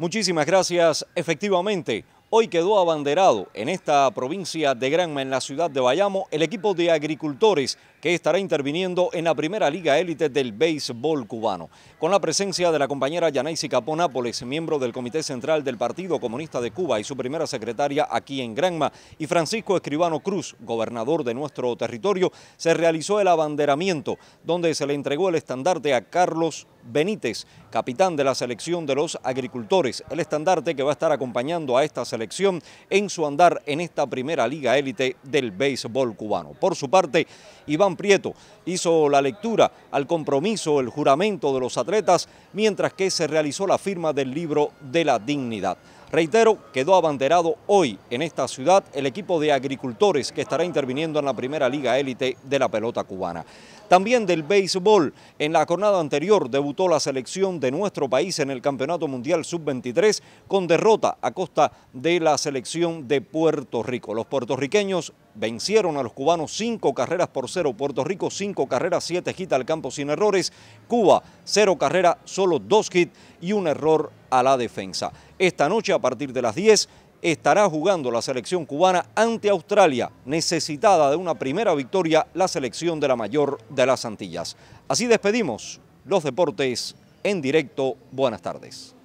Muchísimas gracias. Efectivamente, hoy quedó abanderado en esta provincia de Granma, en la ciudad de Bayamo, el equipo de agricultores que estará interviniendo en la primera liga élite del béisbol cubano. Con la presencia de la compañera Yanaisi Capó miembro del Comité Central del Partido Comunista de Cuba y su primera secretaria aquí en Granma, y Francisco Escribano Cruz, gobernador de nuestro territorio, se realizó el abanderamiento, donde se le entregó el estandarte a Carlos Benítez, capitán de la selección de los agricultores, el estandarte que va a estar acompañando a esta selección en su andar en esta primera liga élite del béisbol cubano. Por su parte, Iván Prieto hizo la lectura al compromiso, el juramento de los atletas, mientras que se realizó la firma del libro de la dignidad. Reitero, quedó abanderado hoy en esta ciudad el equipo de agricultores que estará interviniendo en la primera liga élite de la pelota cubana. También del béisbol, en la jornada anterior debutó la selección de nuestro país en el Campeonato Mundial Sub-23 con derrota a costa de la selección de Puerto Rico. Los puertorriqueños Vencieron a los cubanos cinco carreras por cero. Puerto Rico cinco carreras, siete hits al campo sin errores. Cuba cero carreras, solo dos hits y un error a la defensa. Esta noche a partir de las 10 estará jugando la selección cubana ante Australia, necesitada de una primera victoria la selección de la mayor de las Antillas. Así despedimos los deportes en directo. Buenas tardes.